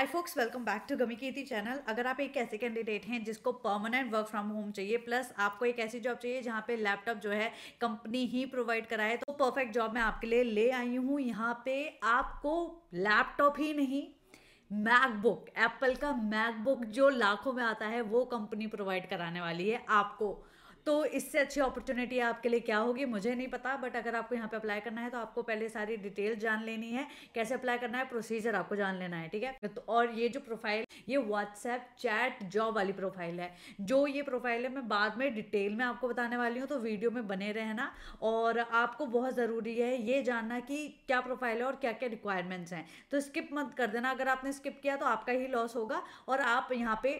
I folks welcome back to गमी की channel अगर आप एक ऐसे कैंडिडेट हैं जिसको परमानेंट वर्क फ्रॉम होम चाहिए प्लस आपको एक ऐसी जॉब चाहिए जहाँ पे लैपटॉप जो है कंपनी ही प्रोवाइड कराए तो परफेक्ट जॉब मैं आपके लिए ले आई हूँ यहाँ पे आपको लैपटॉप ही नहीं मैकबुक एप्पल का मैकबुक जो लाखों में आता है वो कंपनी प्रोवाइड कराने वाली है आपको तो इससे अच्छी अपॉर्चुनिटी आपके लिए क्या होगी मुझे नहीं पता बट अगर आपको यहाँ पे अप्लाई करना है तो आपको पहले सारी डिटेल जान लेनी है कैसे अप्लाई करना है प्रोसीजर आपको जान लेना है ठीक है तो और ये जो प्रोफाइल ये व्हाट्सएप चैट जॉब वाली प्रोफाइल है जो ये प्रोफाइल है मैं बाद में डिटेल में आपको बताने वाली हूँ तो वीडियो में बने रहना और आपको बहुत ज़रूरी है ये जानना कि क्या प्रोफाइल है और क्या क्या रिक्वायरमेंट्स हैं तो स्किप मत कर देना अगर आपने स्किप किया तो आपका ही लॉस होगा और आप यहाँ पे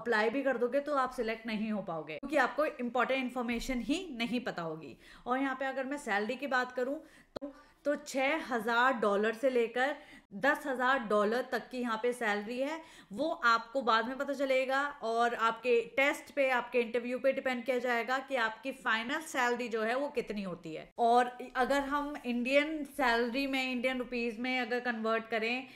अप्लाई भी कर दोगे तो आप सिलेक्ट नहीं हो पाओगे क्योंकि आपको इंपॉर्टेंट इन्फॉर्मेशन ही नहीं पता होगी और यहाँ पे अगर मैं सैलरी की बात करूँ तो तो छः हज़ार डॉलर से लेकर दस हज़ार डॉलर तक की यहाँ पे सैलरी है वो आपको बाद में पता चलेगा और आपके टेस्ट पे आपके इंटरव्यू पे डिपेंड किया जाएगा कि आपकी फाइनल सैलरी जो है वो कितनी होती है और अगर हम इंडियन सैलरी में इंडियन रुपीज़ में अगर कन्वर्ट करें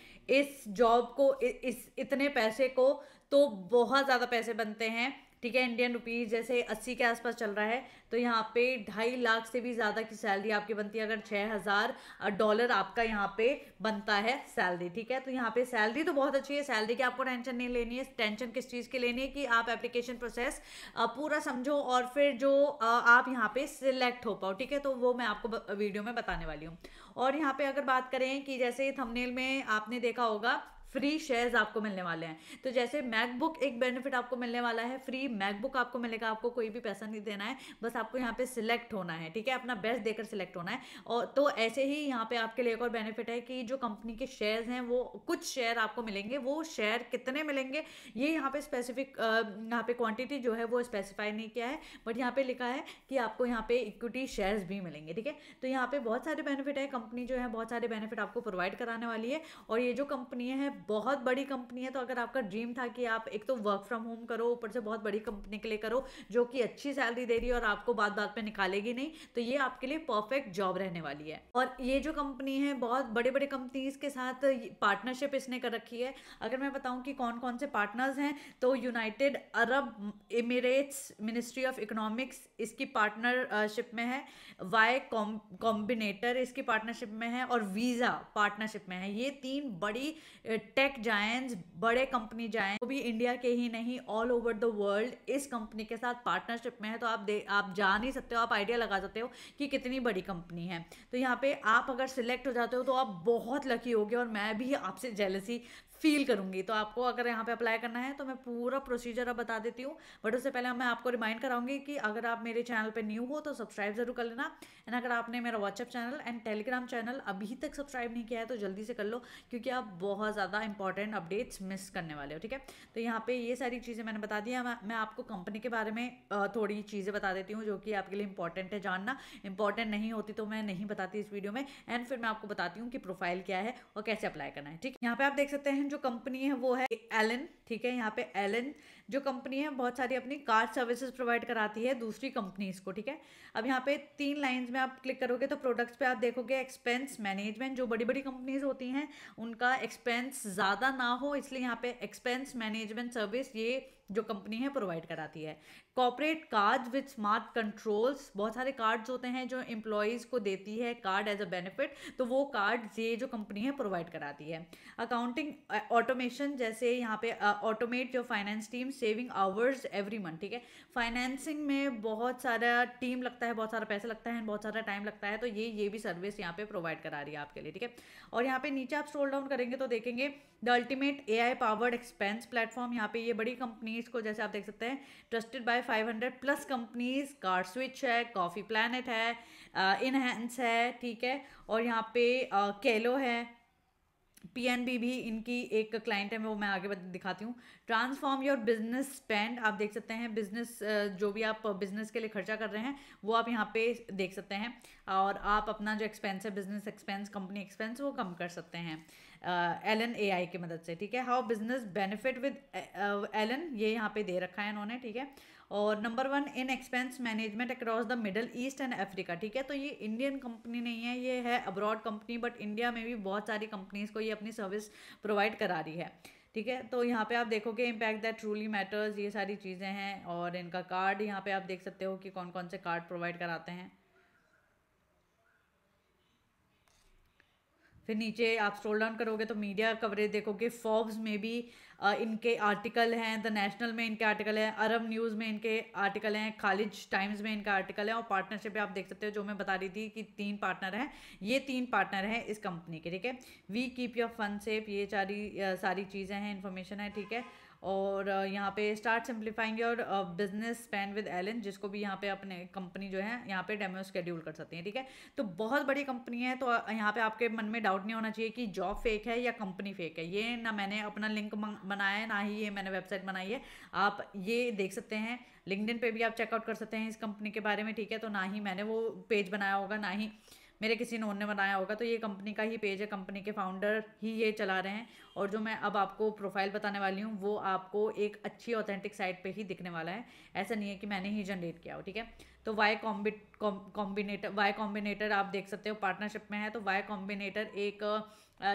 इस जॉब को इस इतने पैसे को तो बहुत ज़्यादा पैसे बनते हैं ठीक है इंडियन रुपीज़ जैसे अस्सी के आसपास चल रहा है तो यहाँ पे ढाई लाख से भी ज़्यादा की सैलरी आपकी बनती है अगर छः हज़ार डॉलर आपका यहाँ पे बनता है सैलरी ठीक है तो यहाँ पे सैलरी तो बहुत अच्छी है सैलरी की आपको टेंशन नहीं लेनी है टेंशन किस चीज़ की लेनी है कि आप एप्लीकेशन प्रोसेस पूरा समझो और फिर जो आप यहाँ पर सिलेक्ट हो पाओ ठीक है तो वो मैं आपको वीडियो में बताने वाली हूँ और यहाँ पर अगर बात करें कि जैसे थमनेल में आपने देखा होगा फ्री शेयर्स आपको मिलने वाले हैं तो जैसे मैकबुक एक बेनिफिट आपको मिलने वाला है फ्री मैकबुक आपको मिलेगा आपको कोई भी पैसा नहीं देना है बस आपको यहाँ पे सिलेक्ट होना है ठीक है अपना बेस्ट देकर सिलेक्ट होना है और तो ऐसे ही यहाँ पे आपके लिए एक और बेनिफिट है कि जो कंपनी के शेयर्स हैं वो कुछ शेयर आपको मिलेंगे वो शेयर कितने मिलेंगे ये यहाँ पे स्पेसिफिक यहाँ पे क्वान्टिटी जो है वो स्पेसिफाई नहीं किया है बट यहाँ पे लिखा है कि आपको यहाँ पे इक्विटी शेयर्स भी मिलेंगे ठीक है तो यहाँ पे बहुत सारे बेनिफिट है कंपनी जो है बहुत सारे बेनिफिट आपको प्रोवाइड कराने वाली है और ये जो कंपनी है बहुत बड़ी कंपनी है तो अगर आपका ड्रीम था कि आप एक तो वर्क फ्रॉम होम करो ऊपर से बहुत बड़ी कंपनी के लिए करो जो कि अच्छी सैलरी दे रही है और आपको बात बात पे निकालेगी नहीं तो ये आपके लिए परफेक्ट जॉब रहने वाली है और ये जो कंपनी है बहुत बड़े बड़े कंपनीज के साथ पार्टनरशिप इसने कर रखी है अगर मैं बताऊँ कि कौन कौन से पार्टनर्स हैं तो United Arab Emirates ministry of economics इसकी पार्टनरशिप में है वाई कॉम्बिनेटर इसकी पार्टनरशिप में है और वीज़ा पार्टनरशिप में है ये तीन बड़ी टेक जायंट्स बड़े कंपनी जायंट वो भी इंडिया के ही नहीं ऑल ओवर द वर्ल्ड इस कंपनी के साथ पार्टनरशिप में है तो आप दे आप जा नहीं सकते हो आप आइडिया लगा सकते हो कि कितनी बड़ी कंपनी है तो यहाँ पे आप अगर सिलेक्ट हो जाते हो तो आप बहुत लकी गए और मैं भी आपसे जेलसी फील करूँगी तो आपको अगर यहाँ पे अप्लाई करना है तो मैं पूरा प्रोसीजर अब बता देती हूँ बट उससे पहले मैं आपको रिमाइंड कराऊंगी कि अगर आप मेरे चैनल पे न्यू हो तो सब्सक्राइब जरूर कर लेना एंड अगर आपने मेरा WhatsApp channel and Telegram channel अभी तक सब्सक्राइब नहीं किया है तो जल्दी से कर लो क्योंकि आप बहुत ज़्यादा इंपॉर्टेंट अपडेट्स मिस करने वाले हो ठीक है तो यहाँ पर ये सारी चीज़ें मैंने बता दी मैं आपको कंपनी के बारे में थोड़ी चीज़ें बता देती हूँ जो कि आपके लिए इंपॉर्टेंट है जानना इंपॉर्टेंट नहीं होती तो मैं नहीं बताती इस वीडियो में एंड फिर मैं आपको बताती हूँ कि प्रोफाइल क्या है और कैसे अप्लाई करना है ठीक है यहाँ पर आप देख सकते हैं सेकंड जो कंपनी है वो है एलन ठीक है यहाँ पे एलन जो कंपनी है बहुत सारी अपनी कार सर्विसेज प्रोवाइड कराती है दूसरी कंपनीज को ठीक है अब यहाँ पे तीन लाइंस में आप क्लिक करोगे तो प्रोडक्ट्स पे आप देखोगे एक्सपेंस मैनेजमेंट जो बड़ी बड़ी कंपनीज होती हैं उनका एक्सपेंस ज़्यादा ना हो इसलिए यहाँ पे एक्सपेंस मैनेजमेंट सर्विस ये जो कंपनी है प्रोवाइड कराती है corporate card with smart controls बहुत सारे कार्ड्स होते हैं जो एम्प्लॉयज़ को देती है कार्ड एज अ बेनिफिट तो वो कार्ड ये जो कंपनी है प्रोवाइड कराती है अकाउंटिंग ऑटोमेशन जैसे यहाँ पे automate your finance team saving hours every month ठीक है फाइनेंसिंग में बहुत सारा टीम लगता है बहुत सारा पैसा लगता है बहुत सारा टाइम लगता है तो ये ये भी सर्विस यहाँ पे प्रोवाइड करा रही है आपके लिए ठीक है और यहाँ पे नीचे आप स्क्रॉल डाउन करेंगे तो देखेंगे the ultimate A I powered expense platform यहाँ पे ये बड़ी कंपनीज को जैसे आप देख सकते हैं trusted by five hundred plus companies CarSwitch है कॉफ़ी प्लानट है इनहेंस uh, है ठीक है और यहाँ पे केलो uh, है पीएनबी भी इनकी एक क्लाइंट है वो मैं आगे दिखाती हूँ ट्रांसफॉर्म योर बिजनेस स्पेंड आप देख सकते हैं बिजनेस uh, जो भी आप बिजनेस के लिए खर्चा कर रहे हैं वो आप यहाँ पे देख सकते हैं और आप अपना जो एक्सपेंस है बिजनेस एक्सपेंस कंपनी एक्सपेंस वो कम कर सकते हैं एल एन ए आई की मदद से ठीक है how business benefit with Alaan ये यहाँ पे दे रखा है इन्होंने ठीक है और number one in expense management across the Middle East and Africa ठीक है तो ये इंडियन कंपनी नहीं है ये है अब्रॉड कंपनी बट इंडिया में भी बहुत सारी कंपनीज को ये अपनी सर्विस प्रोवाइड करा रही है ठीक है तो यहाँ पे आप देखोगे इम्पैक्ट दैट ट्रूली मैटर्स ये सारी चीज़ें हैं और इनका कार्ड यहाँ पे आप देख सकते हो कि कौन कौन से कार्ड प्रोवाइड कराते हैं फिर नीचे आप स्ट्रोल डाउन करोगे तो मीडिया कवरेज देखोगे फोर्ब्स में भी इनके आर्टिकल हैं द नेशनल में इनके आर्टिकल हैं अरब न्यूज़ में इनके आर्टिकल हैं खालिज टाइम्स में इनका आर्टिकल है और पार्टनरशिप आप देख सकते हो जो मैं बता रही थी कि तीन पार्टनर हैं ये तीन पार्टनर हैं इस कंपनी के ठीक है we keep your fun safe ये सारी सारी चीज़ें हैं इन्फॉर्मेशन है ठीक है और यहाँ पे start simplifying your business spend with Alaan जिसको भी यहाँ पे अपने कंपनी जो है यहाँ पे डेमो स्केड्यूल कर सकते हैं ठीक है तो बहुत बड़ी कंपनी है तो यहाँ पे आपके मन में डाउट नहीं होना चाहिए कि जॉब फेक है या कंपनी फेक है ये ना मैंने अपना लिंक बनाया है ना ही ये मैंने वेबसाइट बनाई है आप ये देख सकते हैं लिंकड पे भी आप चेकआउट कर सकते हैं इस कंपनी के बारे में ठीक है तो ना ही मैंने वो पेज बनाया होगा ना ही मेरे किसी नोन ने बनाया होगा तो ये कंपनी का ही पेज है कंपनी के फाउंडर ही ये चला रहे हैं और जो मैं अब आपको प्रोफाइल बताने वाली हूँ वो आपको एक अच्छी ऑथेंटिक साइट पे ही दिखने वाला है ऐसा नहीं है कि मैंने ही जनरेट किया हो ठीक है तो Y combi Combinator Y Combinator आप देख सकते हो पार्टनरशिप में है तो वाई कॉम्बिनेटर एक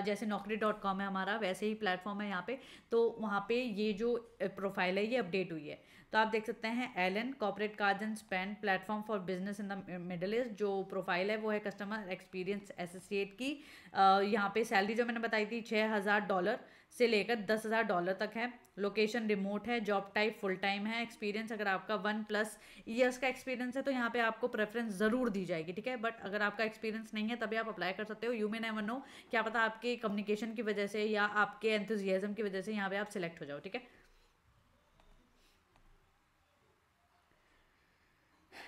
जैसे नौकरी डॉट कॉम है हमारा वैसे ही प्लेटफॉर्म है यहाँ पे तो वहाँ पे ये जो प्रोफाइल है ये अपडेट हुई है तो आप देख सकते हैं Alaan corporate card and spend platform for business in the Middle East जो प्रोफाइल है वो है कस्टमर एक्सपीरियंस एसोसिएट की यहाँ पे सैलरी जो मैंने बताई थी छः हज़ार डॉलर से लेकर दस हज़ार डॉलर तक है लोकेशन रिमोट है जॉब टाइप फुल टाइम है एक्सपीरियंस अगर आपका वन प्लस ईयर्स का एक्सपीरियंस है तो यहाँ पे आपको प्रेफरेंस ज़रूर दी जाएगी ठीक है बट अगर आपका एक्सपीरियंस नहीं है तभी आप अप्लाई कर सकते हो यू मे नेवर नो क्या पता आपकी कम्युनिकेशन की वजह से या आपके एंथुजियाज़म की वजह से यहाँ पे आप सिलेक्ट हो जाओ ठीक है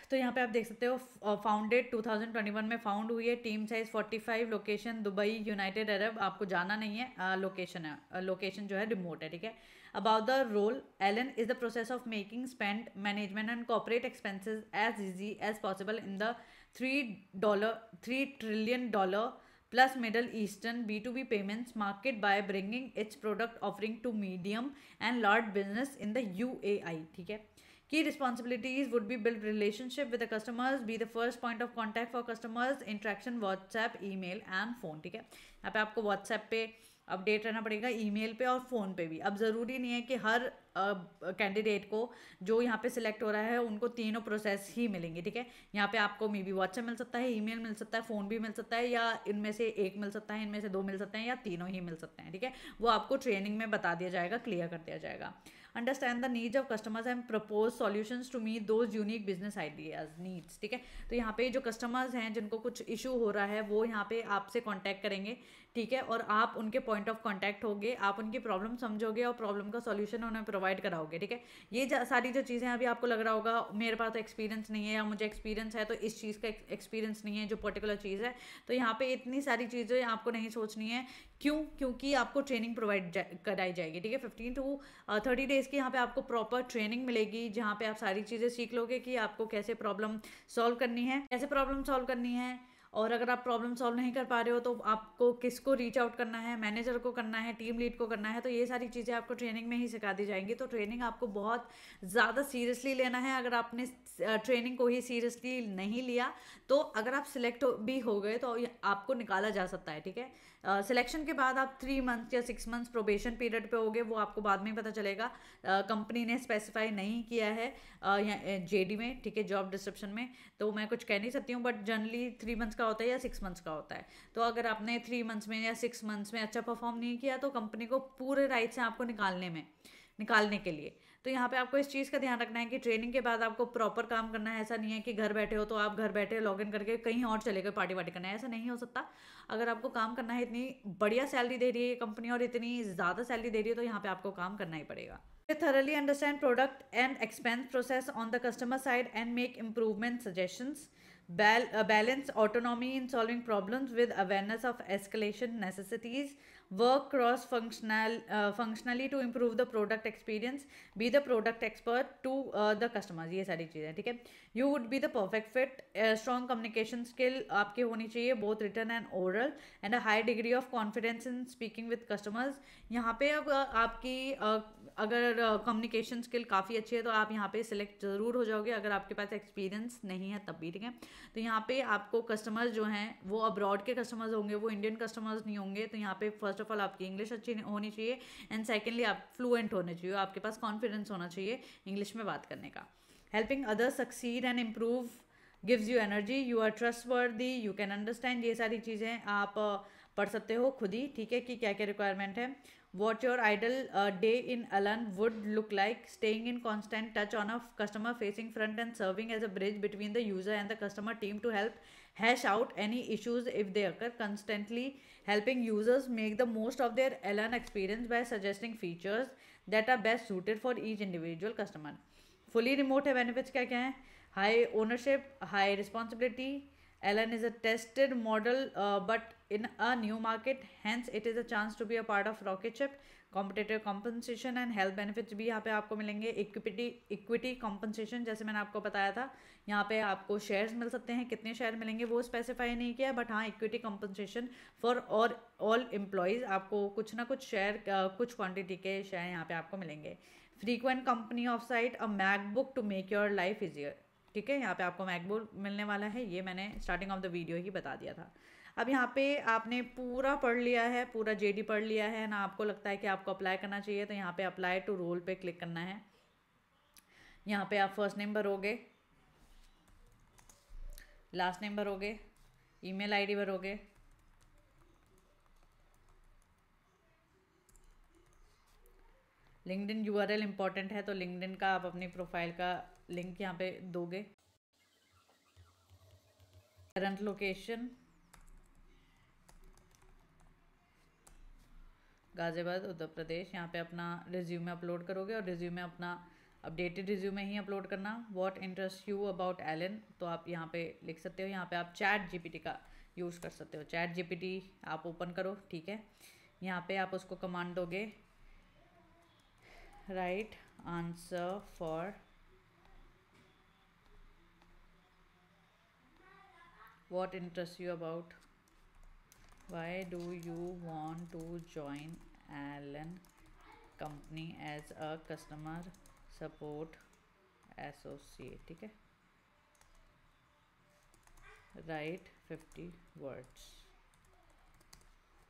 तो यहाँ पे आप देख सकते हो फाउंडेड 2021 में फाउंड हुई है team size 45 location Dubai United Arab आपको जाना नहीं है लोकेशन है लोकेशन जो है रिमोट है ठीक है about the role ellen is the process of making spend management and corporate expenses as easy as possible in the 3 dollar 3 trillion dollar plus Middle Eastern B2B payments market by bringing its product offering to medium and large business in the UAI theek hai Key responsibilities would be build relationship with the customers, be the first point of contact for customers, interaction WhatsApp, email and phone theek hai यहाँ पे आपको WhatsApp pe update रहना पड़ेगा email पे और phone पे भी अब ज़रूरी नहीं है कि हर कैंडिडेट को जो यहाँ पे सिलेक्ट हो रहा है उनको तीनों प्रोसेस ही मिलेंगे ठीक है यहाँ पे आपको मे बी व्हाट्सएप मिल सकता है ईमेल मिल सकता है फ़ोन भी मिल सकता है या इनमें से एक मिल सकता है इनमें से दो मिल सकते हैं या तीनों ही मिल सकते हैं ठीक है वो आपको ट्रेनिंग में बता दिया जाएगा क्लियर कर दिया जाएगा understand the needs of customers and propose solution to me those unique business ideas needs ठीक है तो यहाँ पे जो कस्टमर्स हैं जिनको कुछ इशू हो रहा है वो यहाँ पे आपसे कॉन्टैक्ट करेंगे ठीक है और आप उनके पॉइंट ऑफ कॉन्टैक्ट होगे आप उनकी प्रॉब्लम समझोगे और प्रॉब्लम का सोल्यूशन उन्हें प्रोवाइड कराओगे ठीक है ये सारी जो चीज़ें अभी आपको लग रहा होगा मेरे पास तो एक्सपीरियंस नहीं है या मुझे एक्सपीरियंस है तो इस चीज़ का एक्सपीरियंस नहीं है जो पर्टिकुलर चीज़ है तो यहाँ पे इतनी सारी चीज़ें आपको नहीं सोचनी है क्यों क्योंकि आपको ट्रेनिंग प्रोवाइड जा, कराई जाएगी ठीक है फिफ्टीन टू थर्टी डेज़ की यहाँ पे आपको प्रॉपर ट्रेनिंग मिलेगी जहाँ पे आप सारी चीज़ें सीख लोगे कि आपको कैसे प्रॉब्लम सॉल्व करनी है कैसे प्रॉब्लम सॉल्व करनी है और अगर आप प्रॉब्लम सॉल्व नहीं कर पा रहे हो तो आपको किसको रीच आउट करना है मैनेजर को करना है टीम लीड को करना है तो ये सारी चीज़ें आपको ट्रेनिंग में ही सिखा दी जाएंगी तो ट्रेनिंग आपको बहुत ज़्यादा सीरियसली लेना है अगर आपने ट्रेनिंग को ही सीरियसली नहीं लिया तो अगर आप सिलेक्ट भी हो गए तो आपको निकाला जा सकता है ठीक है सिलेक्शन के बाद आप थ्री मंथ या सिक्स मंथ्स प्रोबेशन पीरियड पे होगे वो आपको बाद में पता चलेगा कंपनी ने स्पेसिफाई नहीं किया है या जेडी में ठीक है जॉब डिस्क्रिप्शन में तो मैं कुछ कह नहीं सकती हूँ बट जनरली थ्री मंथ्स का का होता है या सिक्स मंथ्स का होता है तो अगर आपने थ्री मंथ्स में या सिक्स मंथ्स में अच्छा परफॉर्म नहीं किया तो कंपनी को पूरे राइट्स हैं आपको निकालने में निकालने के लिए तो यहाँ पे आपको इस चीज़ का ध्यान रखना है कि ट्रेनिंग के बाद आपको प्रॉपर काम करना है ऐसा नहीं है कि घर बैठे हो तो आप घर बैठे लॉग इन करके कहीं और चले गए पार्टी वार्टी करना है ऐसा नहीं हो सकता अगर आपको काम करना है इतनी बढ़िया सैलरी दे रही है कंपनी और इतनी ज़्यादा सैलरी दे रही है तो यहाँ पर आपको काम करना ही पड़ेगा thoroughly understand product and expense process on the customer side and make improvement suggestions bal- uh, balance autonomy in solving problems with awareness of escalation necessities work cross functional uh, functionally to improve the product experience be the product expert to the uh, customers ये सारी चीज़ें ठीक है you would be the perfect fit strong communication skill आपकी होनी चाहिए both written and oral and a high degree of confidence in speaking with customers यहाँ पे अब uh, आपकी uh, अगर कम्युनिकेशन स्किल काफ़ी अच्छी है तो आप यहाँ पे सिलेक्ट ज़रूर हो जाओगे अगर आपके पास एक्सपीरियंस नहीं है तब भी ठीक है तो यहाँ पे आपको कस्टमर्स जो हैं वो अब्रॉड के कस्टमर्स होंगे वो इंडियन कस्टमर्स नहीं होंगे तो यहाँ पे फर्स्ट फर्स्ट ऑफ ऑल आपकी इंग्लिश अच्छी होनी चाहिए एंड सेकेंडली आप फ्लुएंट होने चाहिए आपके पास कॉन्फिडेंस होना चाहिए इंग्लिश में बात करने का helping other succeed and improve gives you energy you are trustworthy you can understand ये सारी चीज़ें आप पढ़ सकते हो खुद ही ठीक है कि क्या क्या रिक्वायरमेंट है what your ideal day in Alaan would look like staying in constant touch on a customer facing front and serving as a bridge between the user and the customer team to help hash out any issues if they occur, constantly helping users make the most of their LN experience by suggesting features that are best suited for each individual customer. Fully remote benefits क्या क्या हैं high ownership, high responsibility. LN is a tested model uh, but in a new market. Hence, it is a chance to be a part of rocket ship. Competitive compensation and health benefits भी यहाँ पे आपको मिलेंगे equity equity compensation जैसे मैंने आपको बताया था यहाँ पे आपको शेयर्स मिल सकते हैं कितने शेयर मिलेंगे वो स्पेसिफाई नहीं किया बट हाँ इक्विटी कॉम्पनसेशन फॉर और ऑल एम्प्लॉयज़ आपको कुछ ना कुछ शेयर कुछ क्वान्टिटी के शेयर यहाँ पे आपको मिलेंगे frequent company off site a MacBook to make your life easier ठीक है यहाँ पे आपको मैकबुक मिलने वाला है ये मैंने स्टार्टिंग ऑफ द वीडियो ही बता दिया था अब यहाँ पे आपने पूरा पढ़ लिया है पूरा जेडी पढ़ लिया है ना आपको लगता है कि आपको अप्लाई करना चाहिए तो यहाँ पे अप्लाई टू रोल पे क्लिक करना है यहाँ पे आप फर्स्ट नेम भरोगे लास्ट नेम भरोगे ईमेल आईडी भरोगे LinkedIn U R L important है तो लिंकडिन का आप अपनी प्रोफाइल का लिंक यहाँ पे दोगे करंट लोकेशन गाज़ियाबाद उत्तर प्रदेश यहाँ पे अपना रिज्यूमे अपलोड करोगे और रिज्यूमे अपना अपडेटेड रिज्यूमे ही अपलोड करना what interest you about Alaan तो आप यहाँ पे लिख सकते हो यहाँ पे आप चैट जी का यूज़ कर सकते हो चैट जी आप ओपन करो ठीक है यहाँ पे आप उसको कमांड दोगे write answer for what interest you about Why do you want to join Allen Company as a customer support associate? ठीक है राइट फिफ्टी वर्ड्स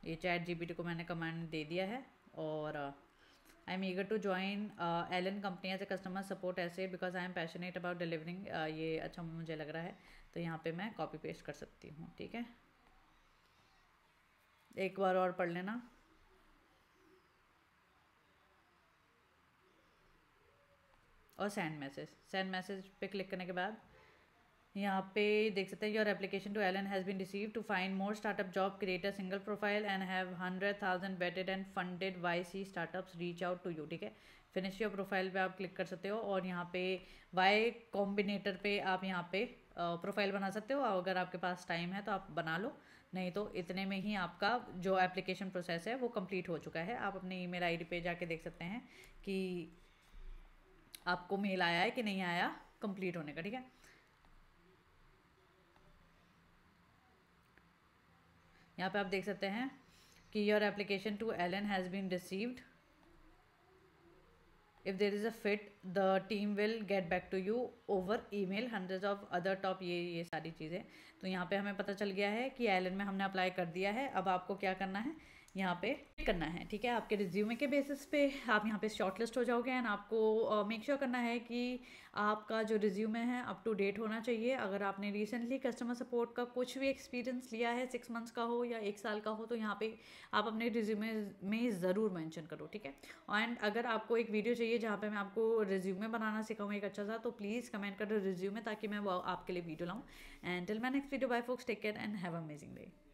ये चैट टी को मैंने कमांड दे दिया है और I am eager to join Alaan company as a customer support ऐसे because I am passionate about delivering ये अच्छा मुझे लग रहा है तो यहाँ पे मैं कॉपी पेस्ट कर सकती हूँ ठीक है एक बार और पढ़ लेना और सेंड मैसेज सेंड मैसेज पे क्लिक करने के बाद यहाँ पे देख सकते हैं your application to Alaan has been receive to find more startup job creator single profile and have hundred thousand vetted and funded Y C startup reach out to you ठीक है फिनिश योर प्रोफाइल पे आप click कर सकते हो और यहाँ पे वाई कॉम्बिनेटर पे आप यहाँ पे प्रोफाइल बना सकते हो अगर आपके पास टाइम है तो आप बना लो नहीं तो इतने में ही आपका जो एप्लीकेशन प्रोसेस है वो कंप्लीट हो चुका है आप अपने ईमेल आईडी पे जाके देख सकते हैं कि आपको मेल आया है कि नहीं आया कंप्लीट होने का ठीक है यहाँ पे आप देख सकते हैं कि your application to Alaan has been received if there is a fit the team will get back to you over email hundreds of other top ये ये सारी चीज़ें तो यहाँ पे हमें पता चल गया है कि एलन में हमने अप्लाई कर दिया है अब आपको क्या करना है यहाँ पे करना है ठीक है आपके रिज्यूमे के बेसिस पे आप यहाँ पे शॉर्ट लिस्ट हो जाओगे एंड आपको मेक uh, श्योर sure करना है कि आपका जो रिज्यूमे है अप टू डेट होना चाहिए अगर आपने रिसेंटली कस्टमर सपोर्ट का कुछ भी एक्सपीरियंस लिया है सिक्स मंथ्स का हो या एक साल का हो तो यहाँ पे आप अपने रिज्यूमे में ज़रूर मैंशन करो ठीक है एंड अगर आपको एक वीडियो चाहिए जहाँ पर मैं आपको रिज्यूमे बनाना सिखाऊँ एक अच्छा सा तो प्लीज़ कमेंट कर दो रिज्यूमे ताकि मैं वो आपके लिए वीडियो लाऊँ एंड टिल मैं next video bye folks take care and have amazing day